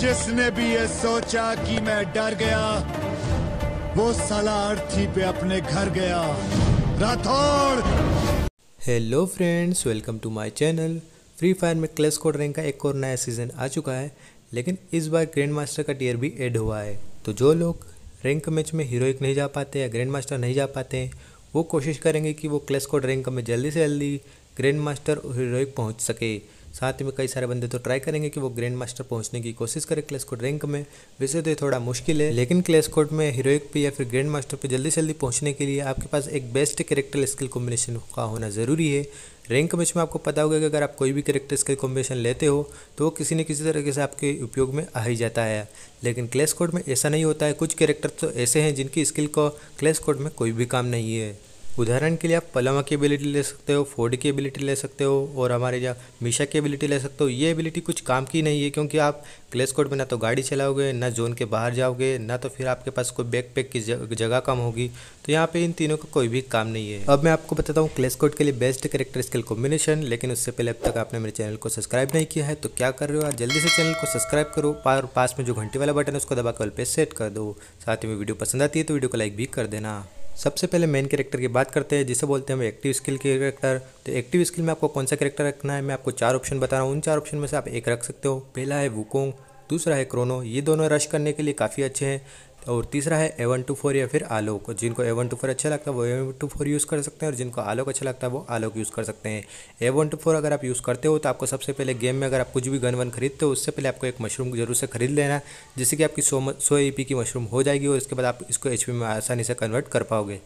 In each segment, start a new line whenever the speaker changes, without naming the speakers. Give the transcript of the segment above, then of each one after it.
जिसने भी ये सोचा कि मैं डर गया वो साला पे अपने घर गया Rathore hello friends welcome to my channel free fire में क्लेस कोड रैंक का एक और नया सीज़न आ चुका है लेकिन इस बार ग्रैंड मास्टर का टीयर भी ऐड हुआ है तो जो लोग रैंक मैच में हीरोइक नहीं जा पाते या ग्रैंड मास्टर नहीं जा पाते हैं वो कोशिश करेंगे कि वो क्लेस कोड रैंक में जल्दी से जल्दी ग्रैंड मास्टर और हीरोइक पहुँच सके साथ में कई सारे बंदे तो ट्राई करेंगे कि वो ग्रैंड मास्टर पहुंचने की कोशिश करें क्लेश कोड रैंक में वैसे तो ये थोड़ा मुश्किल है लेकिन क्लेश कोड में हीरोइक पे या फिर ग्रैंड मास्टर पे जल्दी जल्दी पहुंचने के लिए आपके पास एक बेस्ट करेक्टर स्किल कॉम्बिनेशन का होना ज़रूरी है रैंक मैच में आपको पता होगा कि अगर आप कोई भी करेक्टर स्किल कॉम्बिनेशन लेते हो तो वो किसी न किसी तरीके से आपके उपयोग में आ ही जाता है लेकिन क्लेश कोड में ऐसा नहीं होता है कुछ करेक्टर तो ऐसे हैं जिनकी स्किल को क्लेश कोड में कोई भी काम नहीं है उदाहरण के लिए आप पलमा की एबिलिटी ले सकते हो फोर्ड की एबिलिटी ले सकते हो और हमारे यहाँ मीशा की एबिलिटी ले सकते हो ये एबिलिटी कुछ काम की नहीं है क्योंकि आप क्लेस कोड में ना तो गाड़ी चलाओगे ना जोन के बाहर जाओगे ना तो फिर आपके पास कोई बैक पैक की जगह कम होगी तो यहाँ पे इन तीनों का कोई भी काम नहीं है अब मैं आपको बताता हूँ क्लेस कोड के लिए बेस्ट करेक्टर स्किल कॉम्बिनेशन लेकिन उससे पहले अब तक आपने मेरे चैनल को सब्सक्राइब नहीं किया है तो क्या कर रहे हो आप जल्दी से चैनल को सब्सक्राइब करो और पास में जो घंटी वाला बटन है उसको दबा कर पे सेट कर दो साथ ही में वीडियो पसंद आती है तो वीडियो को लाइक भी कर देना सबसे पहले मेन कैरेक्टर की बात करते हैं जिसे बोलते हैं हम एक्टिव स्किल कैरेक्टर तो एक्टिव स्किल में आपको कौन सा कैरेक्टर रखना है मैं आपको चार ऑप्शन बता रहा हूँ उन चार ऑप्शन में से आप एक रख सकते हो पहला है वुकोंग दूसरा है क्रोनो ये दोनों रश करने के लिए काफ़ी अच्छे हैं और तीसरा है ए वन टू फोर या फिर आलोक जिनको ए वन टू फोर अच्छा लगता है वो एवन टू फोर यूज़ कर सकते हैं और जिनको आलोक अच्छा लगता है वो आलोक यूज़ कर सकते हैं ए वन टू फोर अगर आप यूज़ करते हो तो आपको सबसे पहले गेम में अगर आप कुछ भी गन वन खरीदते हो उससे पहले आपको एक मशरूम जरूर से खरीद लेना जिससे कि आपकी सौ सौ ए की मशरूम हो जाएगी और इसके बाद आप इसको एच में आसानी से कन्वर्ट कर पाओगे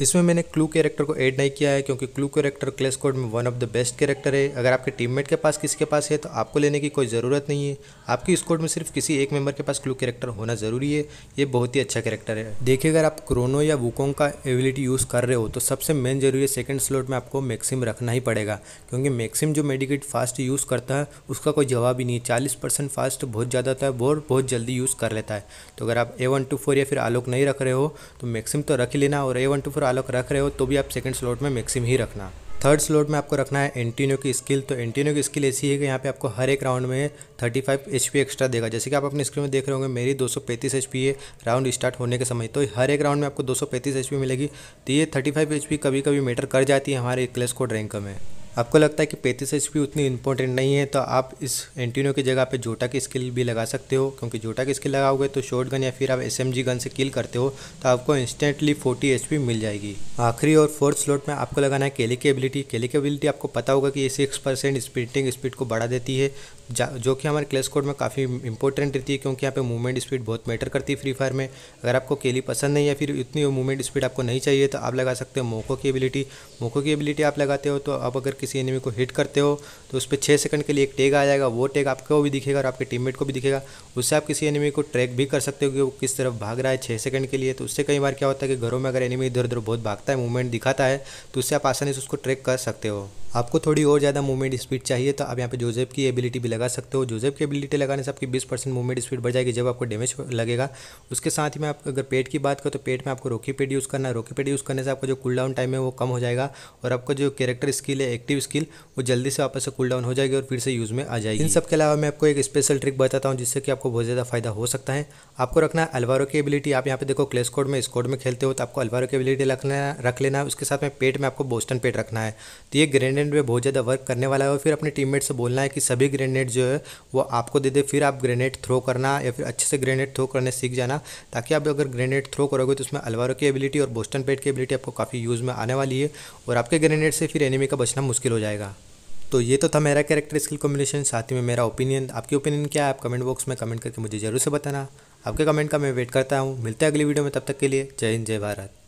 इसमें मैंने क्लू कैरेक्टर को ऐड नहीं किया है क्योंकि क्लू कैरेक्टर क्लेस कोड में one of the best character है अगर आपके टीममेट के पास किसी के पास है तो आपको लेने की कोई ज़रूरत नहीं है आपकी स्कोड में सिर्फ किसी एक मेंबर के पास क्लू कैरेक्टर होना ज़रूरी है ये बहुत ही अच्छा कैरेक्टर है देखिए अगर आप क्रोनो या वुकोंग का एबिलिटी यूज़ कर रहे हो तो सबसे मेन जरूरी है सेकेंड स्लोट में आपको मैक्सिम रखना ही पड़ेगा क्योंकि मैक्सिम जो मेडिकेट फास्ट यूज़ करता है उसका कोई जवाब ही नहीं है चालीस परसेंट फास्ट बहुत ज़्यादा था और बहुत जल्दी यूज़ कर लेता है तो अगर आप ए वन टू फोर या फिर आलोक नहीं रख रहे हो तो मैक्सिम तो रख लेना और A one two four Alok रख रहे हो तो भी आप सेकंड स्लॉट में मैक्सिम ही रखना थर्ड स्लॉट में आपको रखना है एंटीनो की स्किल तो एंटीनो की स्किल ऐसी है कि यहाँ पे आपको हर एक राउंड में 35 फाइव एक्स्ट्रा देगा जैसे कि आप अपने स्क्रीन में देख रहे होंगे मेरी 235 एचपी है राउंड स्टार्ट होने के समय तो हर एक राउंड में आपको 235 एचपी मिलेगी तो ये 35 एचपी कभी कभी मैटर कर जाती है हमारे क्लेस कोड रैंक में आपको लगता है कि पैंतीस एच उतनी इंपॉर्टेंट नहीं है तो आप इस एंटीनो की जगह पे जोटा की स्किल भी लगा सकते हो क्योंकि जोटा की स्किल लगाओगे तो शॉर्ट गन या फिर आप एस गन से किल करते हो तो आपको इंस्टेंटली फोर्टी एच मिल जाएगी आखिरी और फोर्थ स्लॉट में आपको लगाना है केली की एबिलिटी केली की एबिलिटी आपको पता होगा कि ये सिक्स परसेंट स्प्रिंटिंग स्पीड को बढ़ा देती है जो कि हमारे क्लेस कोड में काफ़ी इंपॉर्टेंट रहती है क्योंकि यहाँ पे मूवमेंट स्पीड बहुत मैटर करती है फ्री फायर में अगर आपको केली पसंद नहीं या फिर इतनी मूवमेंट स्पीड आपको नहीं चाहिए तो आप लगा सकते हो मोको की एबिलिटी मोको की एबिलिटी आप लगाते हो तो आप अगर किसी एनिमी को हिट करते हो तो उस पर छः सेकंड के लिए एक टैग आ जाएगा वो टैग आपको भी दिखेगा और आपके टीममेट को भी दिखेगा उससे आप किसी एनिमी को ट्रैक भी कर सकते हो कि वो किस तरफ भाग रहा है छः सेकंड के लिए तो उससे कई बार क्या होता है कि घरों में अगर एनिमी इधर उधर बहुत भागता है मूवमेंट दिखाता है तो उससे आप आसानी से उसको ट्रैक कर सकते हो आपको थोड़ी और ज़्यादा मूवमेंट स्पीड चाहिए तो आप यहाँ पे जोजेब की एबिलिटी भी लगा सकते हो जोजेब की एबिलिटी लगाने से आपकी 20 परसेंट मूवमेंट स्पीड बढ़ जाएगी जब आपको डैमेज लगेगा उसके साथ ही मैं आप अगर पेट की बात करूँ तो पेट में आपको रोकी पेड यूज़ करना है रोकी पेड यूज़ करने से आपका जो कूल डाउन टाइम है वो कम हो जाएगा और आपका जो कैरेक्टर स्किल है एक्टिव थी स्किल वो जल्दी से वापस से कूल डाउन हो जाएगी और फिर से यूज़ में आ जाएगी इन सब के अलावा मैं आपको एक स्पेशल ट्रिक बताता हूँ जिससे कि आपको बहुत ज़्यादा फायदा हो सकता है आपको रखना है अल्वारो की एबिलिटी आप यहाँ पे देखो क्लेस कोड में स्कोड में खेलते हो तो आपको अलवारो की एबिलिटी रखना रख लेना है उसके साथ में पेट में आपको बोस्टन पेट रखना है तो ये ग्रेनेड में बहुत ज़्यादा वर्क करने वाला है और फिर अपने टीम से बोलना है कि सभी ग्रेनेड जो है वो आपको दे दे फिर आप ग्रेनेड थ्रो करना या फिर अच्छे से ग्रेनेड थ्रो करने सीख जाना ताकि आप अगर ग्रेनेड थ्रो करोगे तो उसमें अलवारों की एबिलिटी और बोस्टन पेट की एबिलिटी आपको काफ़ी यूज़ में आने वाली है और आपके ग्रेनेड से फिर एनिमी का बचना मुश्किल मुश्किल हो जाएगा तो ये तो था मेरा कैरेक्टर स्किल कॉम्बिनेशन साथ ही में मेरा ओपिनियन आपकी ओपिनियन क्या है आप कमेंट बॉक्स में कमेंट करके मुझे ज़रूर से बताना आपके कमेंट का मैं वेट करता हूँ मिलते हैं अगली वीडियो में तब तक के लिए जय हिंद जय भारत